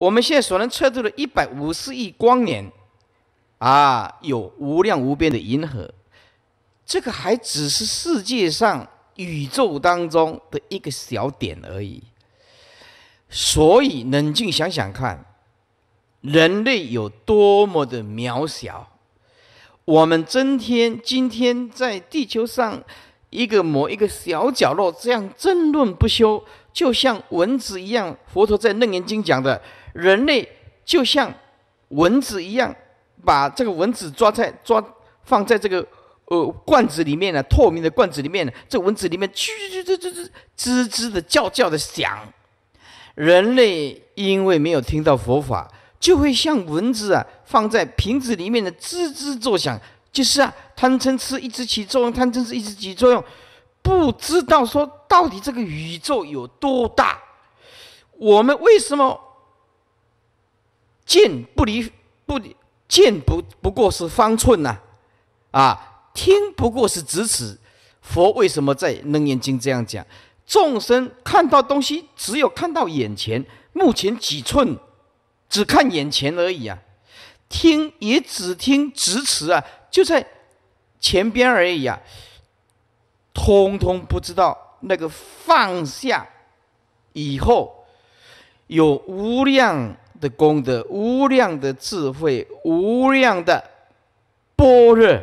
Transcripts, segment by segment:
我们现在所能测度的一百五十亿光年，啊，有无量无边的银河，这个还只是世界上宇宙当中的一个小点而已。所以冷静想想看，人类有多么的渺小。我们今天今天在地球上。一个某一个小角落这样争论不休，就像蚊子一样。佛陀在楞严经讲的，人类就像蚊子一样，把这个蚊子抓在抓放在这个呃罐子里面呢，透明的罐子里面，这蚊子里面吱吱吱吱吱吱吱的叫叫的响。人类因为没有听到佛法，就会像蚊子啊放在瓶子里面的吱吱作响，就是啊。贪嗔痴一直起作用，贪嗔痴一直起作用，不知道说到底这个宇宙有多大？我们为什么见不离不见不不过是方寸呢？啊，听不过是咫尺。佛为什么在楞严经这样讲？众生看到东西只有看到眼前，目前几寸，只看眼前而已啊。听也只听咫尺啊，就在。前边而已啊，通通不知道那个放下以后有无量的功德、无量的智慧、无量的般若、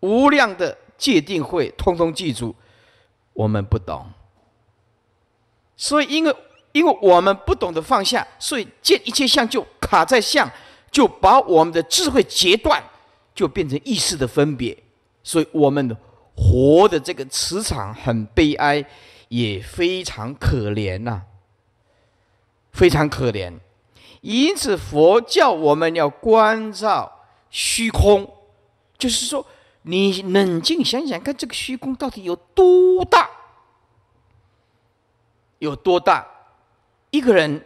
无量的界定慧，通通记住，我们不懂。所以，因为因为我们不懂得放下，所以见一切相就卡在相，就把我们的智慧截断。就变成意识的分别，所以我们活的这个磁场很悲哀，也非常可怜呐，非常可怜。因此，佛教我们要关照虚空，就是说，你冷静想想看，这个虚空到底有多大？有多大？一个人，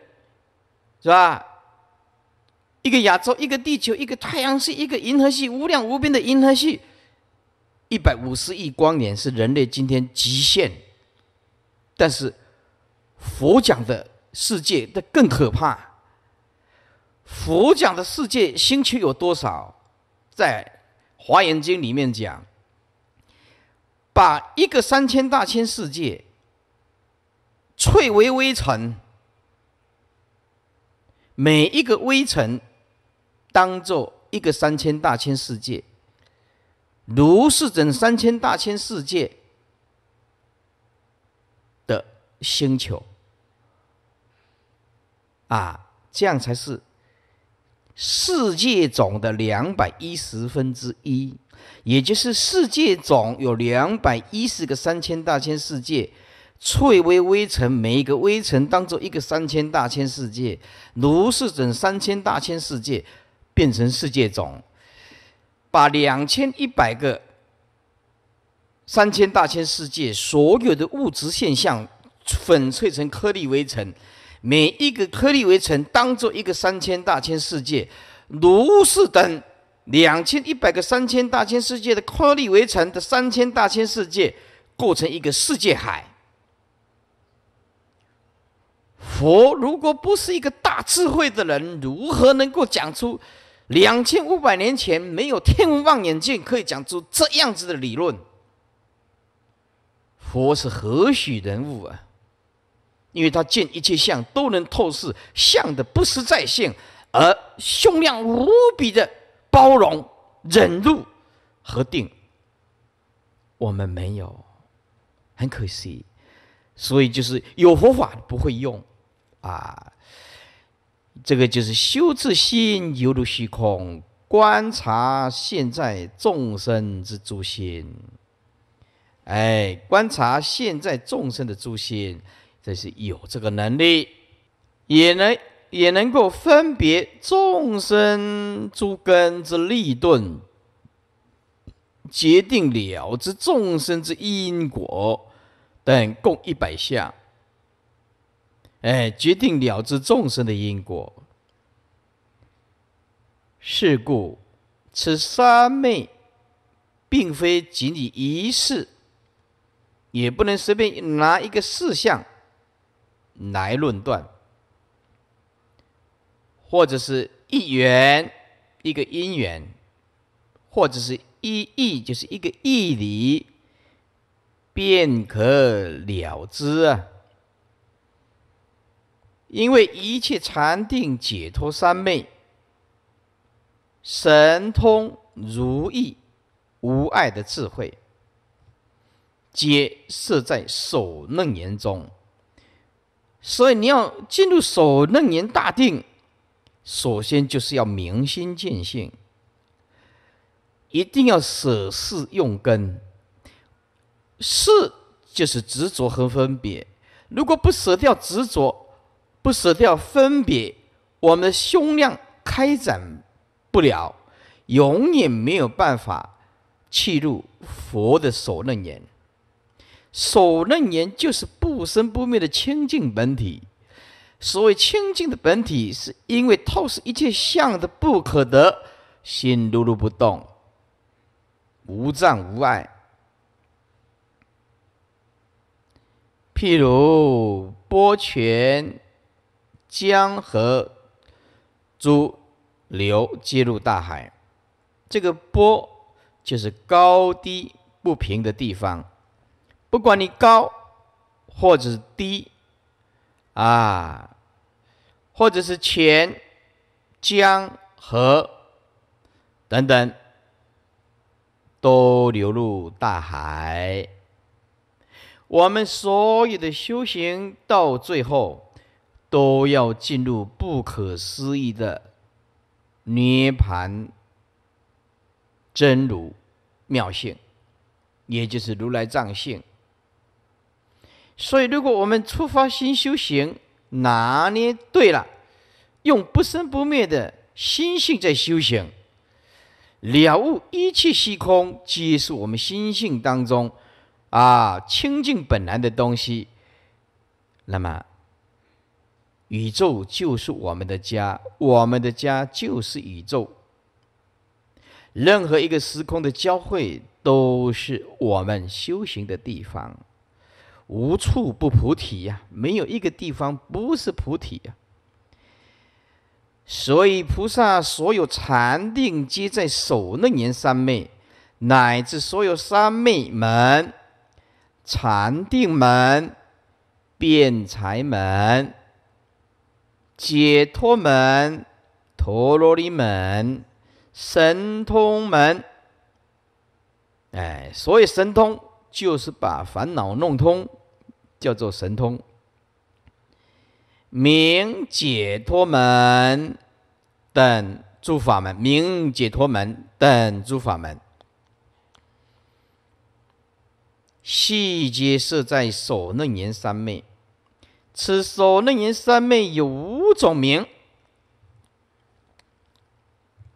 是吧？一个亚洲，一个地球，一个太阳系，一个银河系，无量无边的银河系，一百五十亿光年是人类今天极限。但是，佛讲的世界那更可怕。佛讲的世界，星球有多少？在《华严经》里面讲，把一个三千大千世界，翠为微尘，每一个微尘。当做一个三千大千世界，如是等三千大千世界的星球，啊，这样才是世界总的两百一十分之一，也就是世界总有两百一十个三千大千世界，翠微微尘每一个微尘当做一个三千大千世界，如是等三千大千世界。变成世界种，把两千一百个三千大千世界所有的物质现象粉碎成颗粒微尘，每一个颗粒微尘当做一个三千大千世界，如是等两千一百个三千大千世界的颗粒微尘的三千大千世界，构成一个世界海。佛如果不是一个大智慧的人，如何能够讲出两千五百年前没有天文望远镜可以讲出这样子的理论？佛是何许人物啊？因为他见一切相都能透视相的不实在性，而胸量无比的包容、忍辱、和定。我们没有，很可惜。所以就是有佛法不会用。啊，这个就是修自心犹如虚空，观察现在众生之诸心。哎，观察现在众生的诸心，这是有这个能力，也能也能够分别众生诸根之利钝、决定了之众生之因果等，共一百项。哎，决定了之众生的因果。是故，此三昧，并非仅以一事，也不能随便拿一个事项来论断，或者是一缘一个因缘，或者是一义就是一个义理，便可了知啊。因为一切禅定解脱三昧、神通如意、无碍的智慧，皆设在守楞严中。所以你要进入守楞严大定，首先就是要明心见性，一定要舍事用根。事就是执着和分别，如果不舍掉执着，不舍掉分别，我们的胸量开展不了，永远没有办法进入佛的所论言。所论言就是不生不灭的清净本体。所谓清净的本体，是因为透视一切相的不可得，心如如不动，无障无碍。譬如波泉。江河诸流接入大海，这个波就是高低不平的地方，不管你高或者低，啊，或者是钱、江河等等，都流入大海。我们所有的修行到最后。都要进入不可思议的涅盘真如妙性，也就是如来藏性。所以，如果我们出发心修行，拿捏对了，用不生不灭的心性在修行，了悟一切虚空皆是我们心性当中啊清净本来的东西，那么。宇宙就是我们的家，我们的家就是宇宙。任何一个时空的交汇，都是我们修行的地方。无处不菩提呀，没有一个地方不是菩提呀。所以，菩萨所有禅定皆在首楞严三昧，乃至所有三昧门、禅定门、辩才门。解脱门、陀罗尼门、神通门，哎，所以神通就是把烦恼弄通，叫做神通。明解脱门等诸法门，明解脱门等诸法门，细节设在所楞严三昧。此首能严三昧有五种名：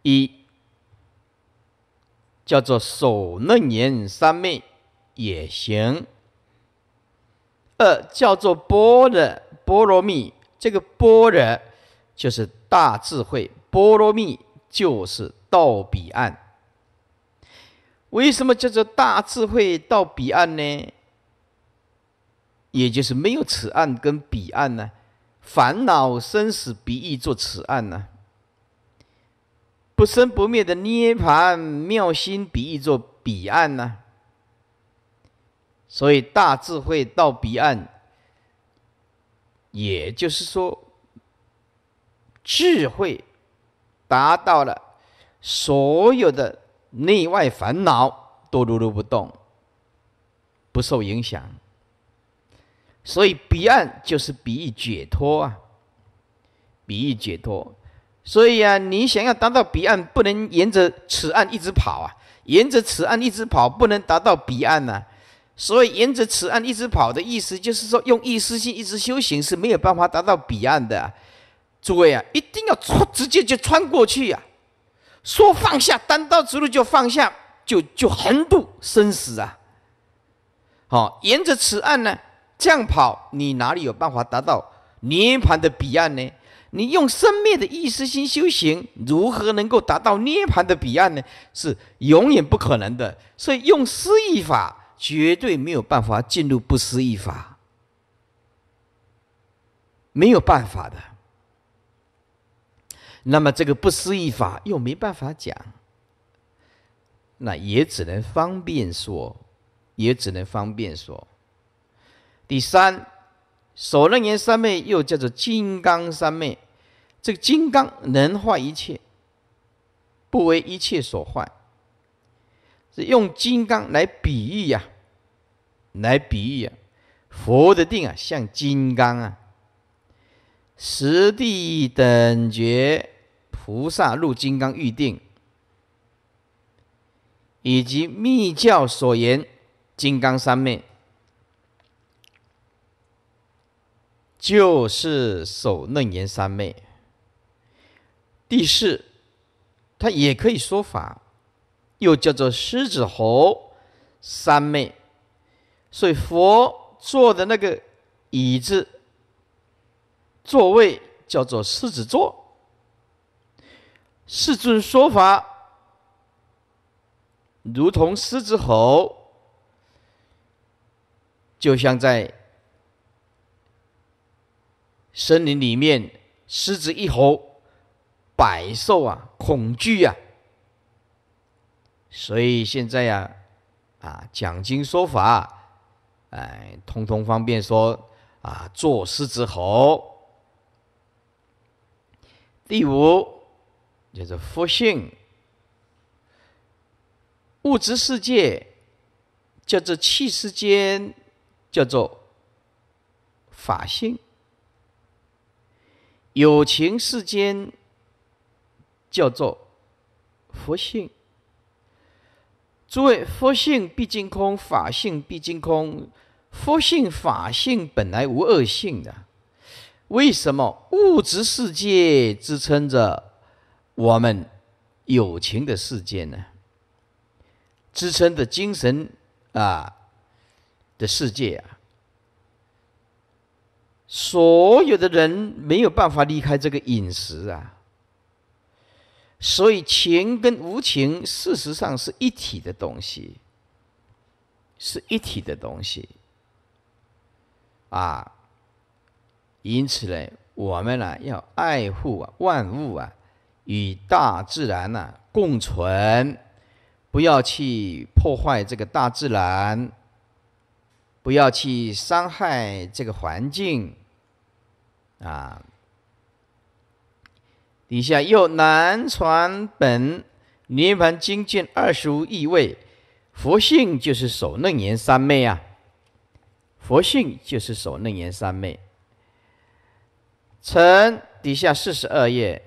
一叫做首能严三昧也行；二叫做般若波罗蜜，这个般若就是大智慧，波罗蜜就是到彼岸。为什么叫做大智慧到彼岸呢？也就是没有此案跟彼岸呢，烦恼生死彼意做此案呢，不生不灭的涅盘妙心比喻做彼岸呢，所以大智慧到彼岸，也就是说，智慧达到了所有的内外烦恼都如如不动，不受影响。所以彼岸就是彼意解脱啊，彼意解脱。所以啊，你想要达到彼岸，不能沿着此岸一直跑啊，沿着此岸一直跑不能达到彼岸呐。所以沿着此岸一直跑的意思，就是说用意识性一直修行是没有办法达到彼岸的。诸位啊，一定要穿直接就穿过去呀！说放下，单刀直入就放下，就就横渡生死啊！好，沿着此岸呢？这样跑，你哪里有办法达到涅盘的彼岸呢？你用生灭的意识心修行，如何能够达到涅盘的彼岸呢？是永远不可能的。所以用失忆法绝对没有办法进入不失忆法，没有办法的。那么这个不失忆法又没办法讲，那也只能方便说，也只能方便说。第三，所论言三昧又叫做金刚三昧。这个金刚能化一切，不为一切所化。是用金刚来比喻呀，来比喻啊，佛的定啊像金刚啊。十地等觉菩萨入金刚预定，以及密教所言金刚三昧。就是手嫩言三昧。第四，他也可以说法，又叫做狮子吼三昧。所以佛坐的那个椅子座位叫做狮子座。世尊说法，如同狮子吼，就像在。森林里面，狮子一吼，百兽啊恐惧啊。所以现在呀，啊讲经说法，哎，通通方便说啊，做狮子吼。第五，叫做佛性。物质世界叫做气世间，叫做法性。有情世间叫做佛性，诸位，佛性必竟空，法性必竟空，佛性法性本来无二性的。为什么物质世界支撑着我们友情的世界呢？支撑的精神啊的世界啊。所有的人没有办法离开这个饮食啊，所以情跟无情事实上是一体的东西，是一体的东西，啊，因此呢，我们呢要爱护啊万物啊，与大自然呢共存，不要去破坏这个大自然。不要去伤害这个环境。啊，底下又南传本涅盘精进二十五意味，佛性就是守楞严三昧啊，佛性就是守楞严三昧。臣底下四十二页，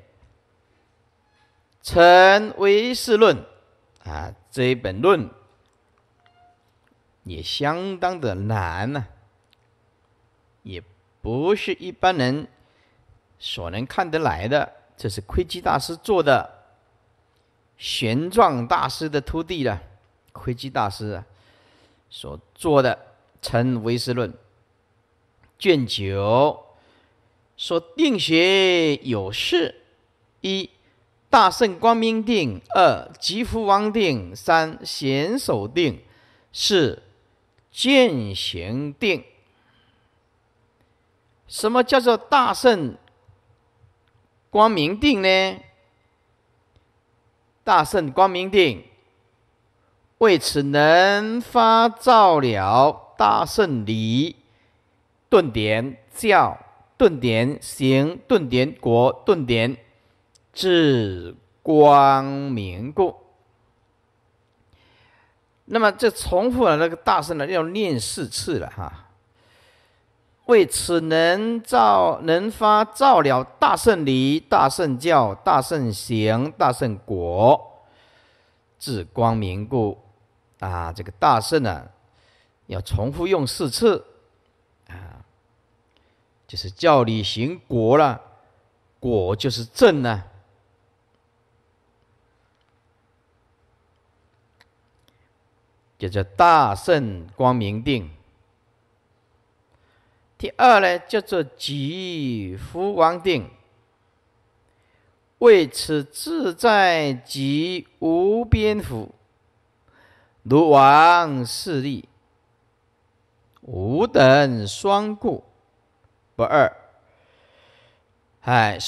《臣唯识论》啊这一本论。也相当的难呢，也不是一般人所能看得来的。这是窥基大师做的，玄奘大师的徒弟了。窥基大师啊、所做的《成唯识论》卷九说：定学有事一、大圣光明定；二、吉福王定；三、贤首定；四。见行定，什么叫做大圣光明定呢？大圣光明定，为此能发照了大圣理，顿点教，顿点行，顿点果，顿点至光明故。那么这重复了那个大圣呢，要念四次了哈。为此能照能发照了大圣理、大圣教、大圣行、大圣果，至光明故，啊，这个大圣呢，要重复用四次，啊，就是教理行果了，果就是正呢。就叫大圣光明定。第二呢，叫做极福王定。为此自在极无边福，如王势力，吾等双顾不二。哎。